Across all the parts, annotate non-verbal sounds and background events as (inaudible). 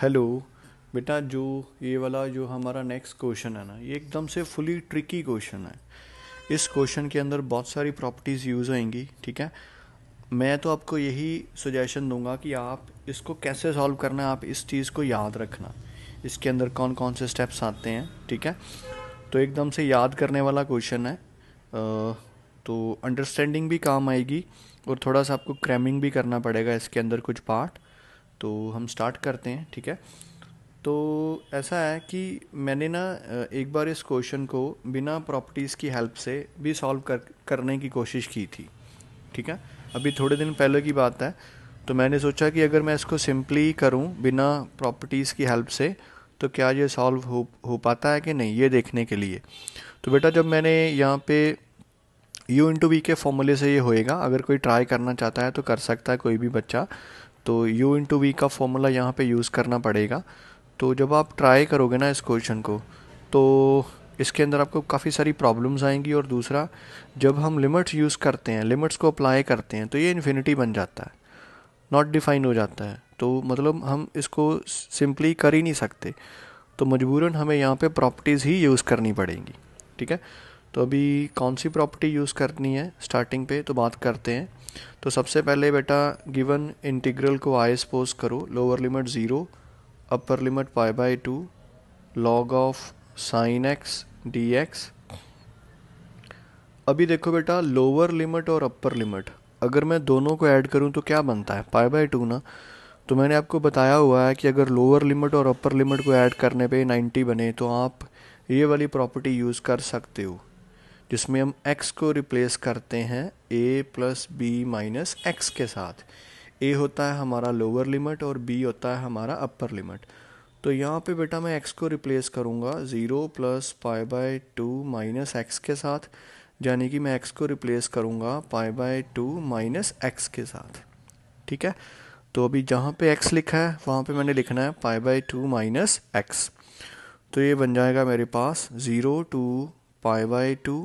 hello बेटा जो ये वाला जो हमारा नेक्स्ट क्वेश्चन है ना ये एकदम से फुली ट्रिकी क्वेश्चन है इस क्वेश्चन के अंदर बहुत सारी प्रॉपर्टीज़ यूज़ होंगी ठीक है मैं तो आपको यही सजेशन दूंगा कि आप इसको कैसे सॉल्व करना है आप इस चीज़ को याद रखना इसके अंदर कौन कौन से स्टेप्स आते हैं ठीक है तो एकदम से याद करने वाला क्वेश्चन है तो अंडरस्टैंडिंग भी काम आएगी और थोड़ा सा आपको क्रैमिंग भी करना पड़ेगा इसके अंदर कुछ पार्ट तो हम स्टार्ट करते हैं ठीक है तो ऐसा है कि मैंने ना एक बार इस क्वेश्चन को बिना प्रॉपर्टीज़ की हेल्प से भी सॉल्व कर करने की कोशिश की थी ठीक है अभी थोड़े दिन पहले की बात है तो मैंने सोचा कि अगर मैं इसको सिंपली करूं बिना प्रॉपर्टीज़ की हेल्प से तो क्या ये सॉल्व हो हो पाता है कि नहीं ये देखने के लिए तो बेटा जब मैंने यहाँ पे यू इंटू वी के फॉर्मूले से ये होएगा अगर कोई ट्राई करना चाहता है तो कर सकता है कोई भी बच्चा तो u इंटू वी का फॉर्मूला यहाँ पे यूज़ करना पड़ेगा तो जब आप ट्राई करोगे ना इस क्वेश्चन को तो इसके अंदर आपको काफ़ी सारी प्रॉब्लम्स आएंगी और दूसरा जब हम लिमिट्स यूज़ करते हैं लिमिट्स को अप्लाई करते हैं तो ये इन्फिनिटी बन जाता है नॉट डिफाइन हो जाता है तो मतलब हम इसको सिंपली कर ही नहीं सकते तो मजबूरन हमें यहाँ पे प्रॉपर्टीज़ ही यूज़ करनी पड़ेंगी ठीक है तो अभी कौन सी प्रॉपर्टी यूज़ करनी है स्टार्टिंग पे तो बात करते हैं तो सबसे पहले बेटा गिवन इंटीग्रल को आई सपोज करो lower limit zero upper limit pi by two log of sine x d x अभी देखो बेटा लोअर लिमिट और अपर लिमिट अगर मैं दोनों को ऐड करूं तो क्या बनता है पाई बाई टू ना तो मैंने आपको बताया हुआ है कि अगर लोअर लिमिट और अपर लिमिट को ऐड करने पे 90 बने तो आप ये वाली प्रॉपर्टी यूज़ कर सकते हो जिसमें हम x को रिप्लेस करते हैं a plus b minus x के साथ a होता है हमारा लोअर लिमिट और b होता है हमारा अपर लिमिट तो यहाँ पे बेटा मैं x को रिप्लेस करूँगा zero plus pi by two minus x के साथ यानी कि मैं x को रिप्लेस करूँगा pi by two minus x के साथ ठीक है तो अभी जहाँ पे x लिखा है वहाँ पे मैंने लिखना है pi by two minus x तो ये बन जाएगा मेरे पास zero to pi by two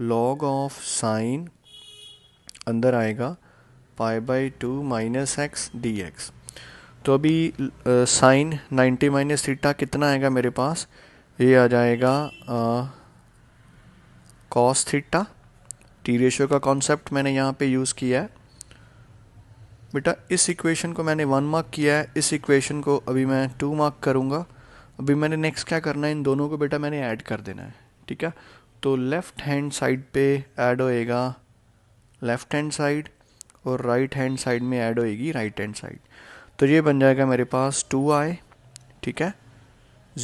log of sine अंदर आएगा pi by two minus x d x तो अभी साइन नाइन्टी माइनस थीटा कितना आएगा मेरे पास ये आ जाएगा कॉस थीटा टी रेशियो का कॉन्सेप्ट मैंने यहाँ पे यूज़ किया है बेटा इस इक्वेशन को मैंने वन मार्क किया है इस इक्वेशन को अभी मैं टू मार्क करूँगा अभी मैंने नेक्स्ट क्या करना है इन दोनों को बेटा मैंने ऐड कर देना है ठीक है तो लेफ़्ट हैंड साइड पे ऐड होएगा लेफ़्ट हैंड साइड और राइट हैंड साइड में ऐड होएगी राइट हैंड साइड तो ये बन जाएगा मेरे पास टू आए ठीक है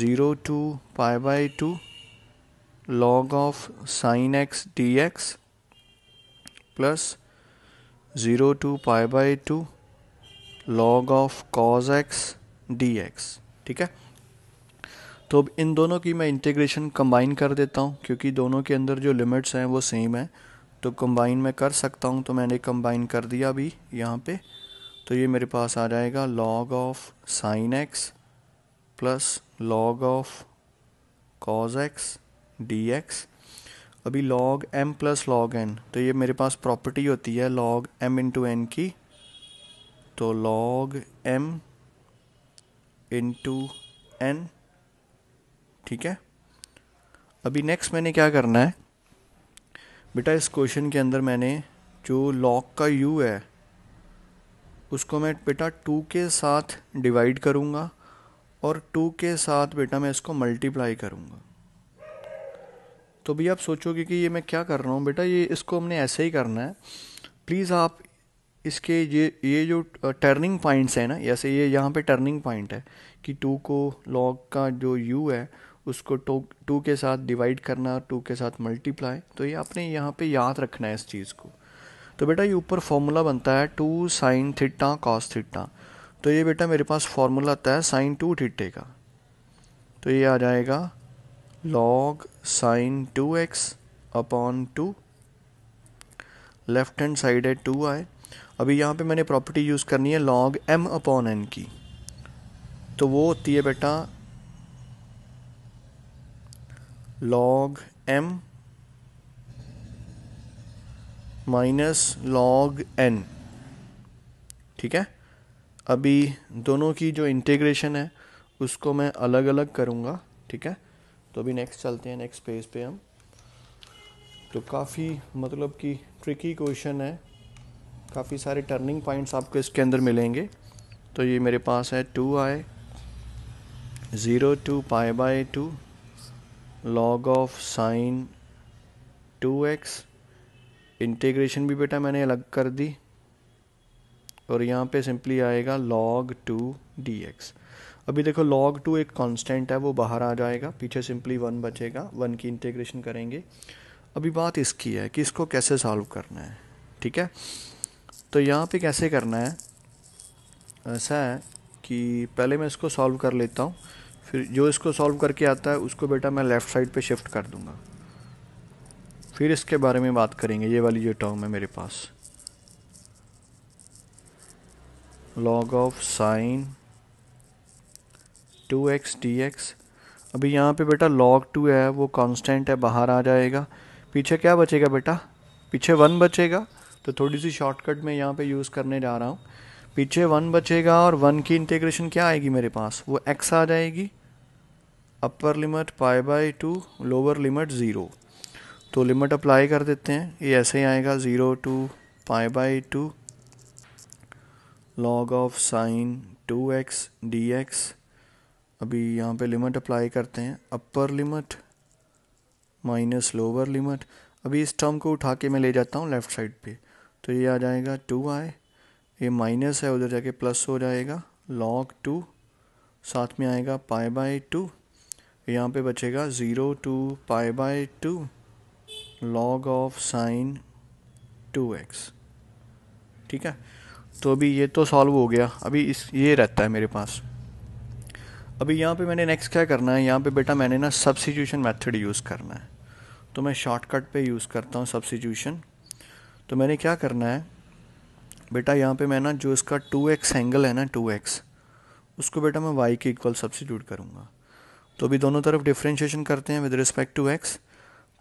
zero to pi by two log of sine x d x plus zero to pi by two log of cos x d x ठीक है तो अब इन दोनों की मैं इंटीग्रेशन कंबाइन कर देता हूँ क्योंकि दोनों के अंदर जो लिमिट्स हैं वो सेम है तो कंबाइन मैं कर सकता हूँ तो मैंने कंबाइन कर दिया अभी यहाँ पे तो ये मेरे पास आ जाएगा log of sine x plus log of cos x d x अभी log m plus log n तो ये मेरे पास प्रॉपर्टी होती है लॉग एम इंटू एन की तो लॉग एम इंटू एन ठीक है अभी नेक्स्ट मैंने क्या करना है बेटा इस क्वेश्चन के अंदर मैंने जो लॉक का यू है उसको मैं बेटा टू के साथ डिवाइड करूँगा और टू के साथ बेटा मैं इसको मल्टीप्लाई करूँगा तो भी आप सोचोगे कि ये मैं क्या कर रहा हूँ बेटा ये इसको हमने ऐसे ही करना है प्लीज़ आप इसके ये ये जो टर्निंग पॉइंट्स हैं ना जैसे ये यहाँ पे टर्निंग पॉइंट है कि टू को लॉग का जो यू है उसको टू टू के साथ डिवाइड करना टू के साथ मल्टीप्लाई तो ये आपने यहाँ पे याद रखना है इस चीज़ को तो बेटा ये ऊपर फॉर्मूला बनता है two sine theta cos theta तो ये बेटा मेरे पास फॉर्मूला आता है साइन टू थिट्टे का तो ये आ जाएगा log sine two x upon two left hand side है टू आए अभी यहाँ पे मैंने प्रॉपर्टी यूज़ करनी है लॉग एम अपॉन एन की तो वो होती है बेटा log m minus log n ठीक है अभी दोनों की जो इंटीग्रेशन है उसको मैं अलग अलग करूँगा ठीक है तो अभी नेक्स्ट चलते हैं नेक्स्ट पेज पे हम तो काफ़ी मतलब कि ट्रिकी क्वेश्चन है काफ़ी सारे टर्निंग पॉइंट्स आपको इसके अंदर मिलेंगे तो ये मेरे पास है two I zero to pi by two log of sine two x integration भी बेटा मैंने अलग कर दी और यहाँ पे सिंपली आएगा लॉग टू डी एक्स अभी देखो लॉग टू एक कांस्टेंट है वो बाहर आ जाएगा पीछे सिंपली वन बचेगा वन की इंटीग्रेशन करेंगे अभी बात इसकी है कि इसको कैसे सॉल्व करना है ठीक है तो यहाँ पे कैसे करना है ऐसा है कि पहले मैं इसको सॉल्व कर लेता हूँ फिर जो इसको सॉल्व करके आता है उसको बेटा मैं लेफ़्ट साइड पे शिफ्ट कर दूंगा फिर इसके बारे में बात करेंगे ये वाली जो टर्म है मेरे पास log of sine two x d x अभी यहाँ पे बेटा लॉग टू है वो कांस्टेंट है बाहर आ जाएगा पीछे क्या बचेगा बेटा पीछे वन बचेगा तो थोड़ी सी शॉर्टकट में यहाँ पे यूज़ करने जा रहा हूँ पीछे वन बचेगा और वन की इंटीग्रेशन क्या आएगी मेरे पास वो एक्स आ जाएगी upper limit pi by two lower limit zero तो लिमिट अप्लाई कर देते हैं ये ऐसे ही आएगा zero to pi by two log of sine two x d x अभी यहाँ पे लिमिट अप्लाई करते हैं upper limit minus lower limit अभी इस टर्म को उठा के मैं ले जाता हूँ लेफ़्ट साइड पे तो ये आ जाएगा टू आए ये माइनस है उधर जाके प्लस हो जाएगा लॉग टू साथ में आएगा पाई बाय टू यहाँ पे बचेगा zero to pi by two log of sine two x ठीक है तो अभी ये तो सॉल्व हो गया अभी इस ये रहता है मेरे पास अभी यहाँ पे मैंने नेक्स्ट क्या करना है यहाँ पे बेटा मैंने ना सब्सिट्यूशन मेथड यूज़ करना है तो मैं शॉर्टकट पे यूज़ करता हूँ सब्सिट्यूशन तो मैंने क्या करना है बेटा यहाँ पे मैं ना जो इसका टू एक्स एंगल है ना टू एक्स उसको बेटा मैं वाई के इक्वल सब्सिट्यूट करूँगा तो अभी दोनों तरफ डिफ्रेंशिएशन करते हैं विद रिस्पेक्ट टू एक्स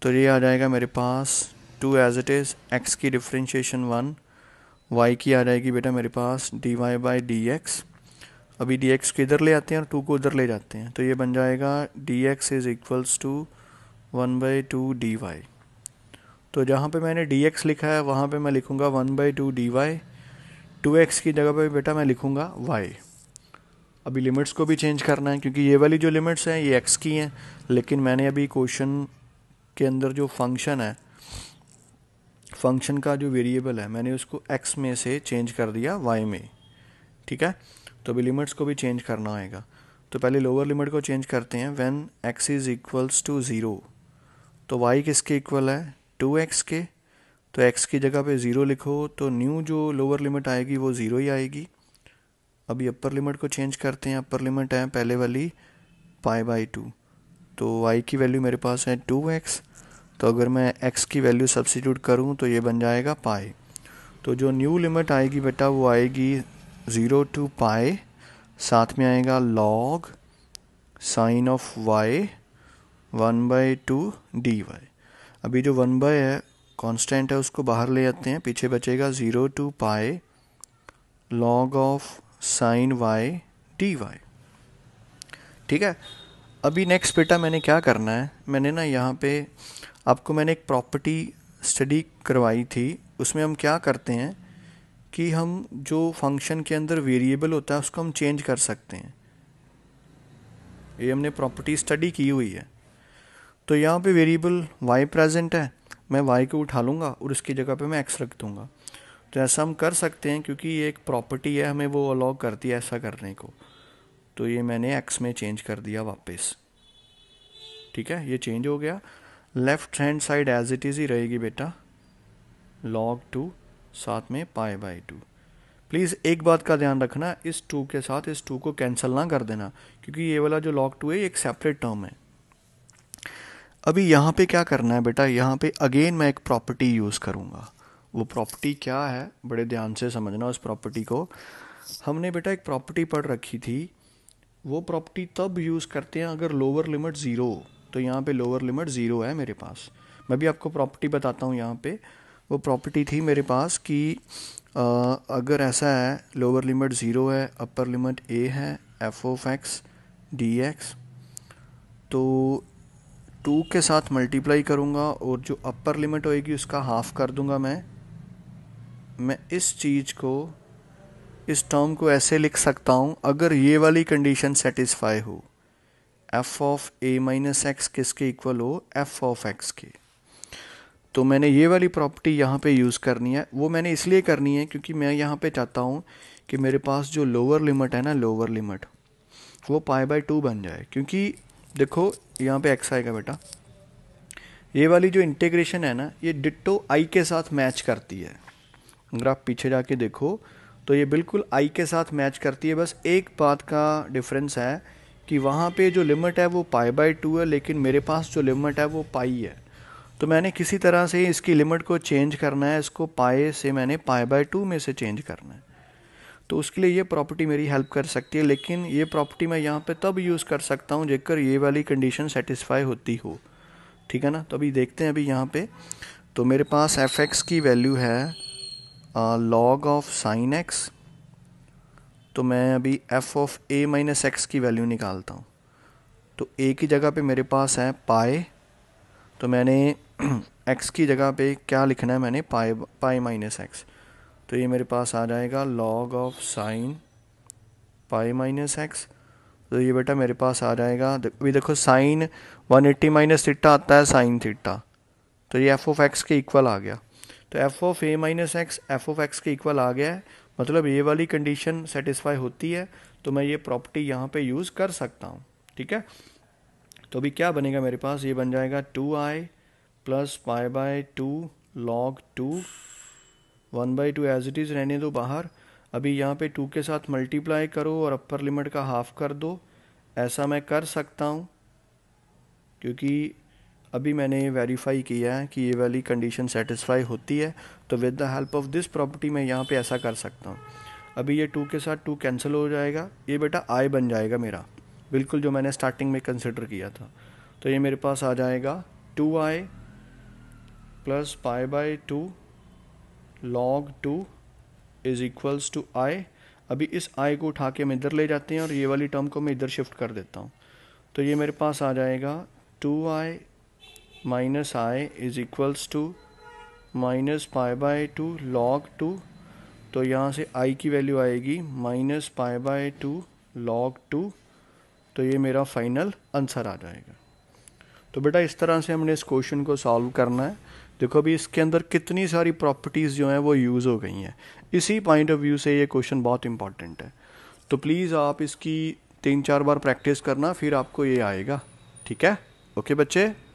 तो ये आ जाएगा मेरे पास two as it is x की डिफ्रेंशिएशन वन वाई की आ जाएगी बेटा मेरे पास d y by d x अभी डी एक्स को इधर ले आते हैं और टू को उधर ले जाते हैं तो ये बन जाएगा d x is equals to one by two d y तो जहाँ पे मैंने डी एक्स लिखा है वहाँ पे मैं लिखूँगा one by two d y two x की जगह पे बेटा मैं लिखूँगा वाई अभी लिमिट्स को भी चेंज करना है क्योंकि ये वाली जो लिमिट्स हैं ये एक्स की हैं लेकिन मैंने अभी क्वेश्चन के अंदर जो फंक्शन है फंक्शन का जो वेरिएबल है मैंने उसको एक्स में से चेंज कर दिया वाई में ठीक है तो अभी लिमिट्स को भी चेंज करना आएगा तो पहले लोअर लिमिट को चेंज करते हैं when x is equals to zero तो वाई किसके इक्वल है टू एक्स के तो एक्स की जगह पे ज़ीरो लिखो तो न्यू जो लोअर लिमिट आएगी वो ज़ीरो ही आएगी अभी अपर लिमिट को चेंज करते हैं अपर लिमिट है पहले वाली पाई बाई टू तो आई की वैल्यू मेरे पास है टू एक्स तो अगर मैं एक्स की वैल्यू सब्सिट्यूट करूं तो ये बन जाएगा पाई तो जो न्यू लिमिट आएगी बेटा वो आएगी ज़ीरो टू पाई साथ में आएगा log sine of y one by two d y अभी जो वन बाई है कांस्टेंट है उसको बाहर ले आते हैं पीछे बचेगा zero to pi log of sine y d y ठीक है अभी नेक्स्ट बेटा मैंने क्या करना है मैंने ना यहाँ पे आपको मैंने एक प्रॉपर्टी स्टडी करवाई थी उसमें हम क्या करते हैं कि हम जो फंक्शन के अंदर वेरिएबल होता है उसको हम चेंज कर सकते हैं ये हमने प्रॉपर्टी स्टडी की हुई है तो यहाँ पे वेरिएबल y प्रेजेंट है मैं y को उठा लूँगा और उसकी जगह पे मैं x रख दूँगा तो ऐसा हम कर सकते हैं क्योंकि ये एक प्रॉपर्टी है हमें वो अलाउ करती है ऐसा करने को तो ये मैंने एक्स में चेंज कर दिया वापस ठीक है ये चेंज हो गया left hand side as it is ही रहेगी बेटा लॉग टू साथ में पाए बाय टू प्लीज़ एक बात का ध्यान रखना इस टू के साथ इस टू को कैंसिल ना कर देना क्योंकि ये वाला जो लॉग टू है ये एक सेपरेट टर्म है अभी यहाँ पे क्या करना है बेटा यहाँ पे अगेन मैं एक प्रॉपर्टी यूज़ करूँगा वो प्रॉपर्टी क्या है बड़े ध्यान से समझना उस प्रॉपर्टी को हमने बेटा एक प्रॉपर्टी पढ़ रखी थी वो प्रॉपर्टी तब यूज़ करते हैं अगर लोअर लिमिट ज़ीरो तो यहाँ पे लोअर लिमिट ज़ीरो है मेरे पास मैं भी आपको प्रॉपर्टी बताता हूँ यहाँ पे वो प्रॉपर्टी थी मेरे पास कि आ, अगर ऐसा है लोअर लिमिट ज़ीरो है अपर लिमिट ए है f of x d x तो टू के साथ मल्टीप्लाई करूँगा और जो अपर लिमिट होएगी उसका हाफ़ कर दूँगा मैं मैं इस चीज़ को इस टर्म को ऐसे लिख सकता हूँ अगर ये वाली कंडीशन सेटिस्फाई हो f of a minus x किसके इक्वल हो एफ ऑफ एक्स के तो मैंने ये वाली प्रॉपर्टी यहाँ पे यूज़ करनी है वो मैंने इसलिए करनी है क्योंकि मैं यहाँ पे चाहता हूँ कि मेरे पास जो लोअर लिमिट है ना लोअर लिमिट वो पाए बाय टू बन जाए क्योंकि देखो यहाँ पे एक्स आएगा बेटा ये वाली जो इंटीग्रेशन है ना ये डिट्टो आई के साथ मैच करती है अगर आप पीछे जाके देखो तो ये बिल्कुल आई के साथ मैच करती है बस एक बात का डिफरेंस है कि वहाँ पे जो लिमिट है वो पाई बाई टू है लेकिन मेरे पास जो लिमिट है वो पाई है तो मैंने किसी तरह से इसकी लिमिट को चेंज करना है इसको पाए से मैंने पाए बाई टू में से चेंज करना है तो उसके लिए ये प्रॉपर्टी मेरी हेल्प कर सकती है लेकिन ये प्रॉपर्टी मैं यहाँ पे तब यूज़ कर सकता हूँ जेकर ये वाली कंडीशन सेटिस्फाई होती हो ठीक है ना तो अभी देखते हैं अभी यहाँ पे तो मेरे पास एफ की वैल्यू है लॉग ऑफ साइन एक्स तो मैं अभी f of a minus x की वैल्यू निकालता हूँ तो ए की जगह पे मेरे पास है पाए तो मैंने एक्स (clears throat) की जगह पे क्या लिखना है मैंने पाए पाए माइनस एक्स तो ये मेरे पास आ जाएगा log of sine pi minus x तो ये बेटा मेरे पास आ जाएगा अभी देखो साइन 180 एट्टी माइनस थीटा आता है साइन थीटा तो ये एफ ऑफ एक्स के इक्वल आ गया तो f of a minus x f of x के इक्वल आ गया है मतलब ये वाली कंडीशन सेटिस्फाई होती है तो मैं ये प्रॉपर्टी यहाँ पे यूज़ कर सकता हूँ ठीक है तो अभी क्या बनेगा मेरे पास ये बन जाएगा two I plus pi by two log two one by two as it is रहने दो बाहर अभी यहाँ पे टू के साथ मल्टीप्लाई करो और अपर लिमिट का हाफ कर दो ऐसा मैं कर सकता हूँ क्योंकि अभी मैंने ये वेरीफाई किया है कि ये वाली कंडीशन सेटिस्फाई होती है तो with the help of this property मैं यहाँ पे ऐसा कर सकता हूँ अभी ये टू के साथ टू कैंसिल हो जाएगा ये बेटा आई बन जाएगा मेरा बिल्कुल जो मैंने स्टार्टिंग में कंसिडर किया था तो ये मेरे पास आ जाएगा two I plus pi by two log two is equals to i अभी इस आई को उठा के हम इधर ले जाते हैं और ये वाली टर्म को मैं इधर शिफ्ट कर देता हूँ तो ये मेरे पास आ जाएगा two i minus i is equals to minus pi by two log two तो यहाँ से आई की वैल्यू आएगी minus pi by two log two तो ये मेरा फाइनल आंसर आ जाएगा तो बेटा इस तरह से हमने इस क्वेश्चन को सॉल्व करना है देखो अभी इसके अंदर कितनी सारी प्रॉपर्टीज़ जो हैं वो यूज़ हो गई हैं इसी पॉइंट ऑफ व्यू से ये क्वेश्चन बहुत इंपॉर्टेंट है तो प्लीज़ आप इसकी तीन चार बार प्रैक्टिस करना फिर आपको ये आएगा ठीक है ओके बच्चे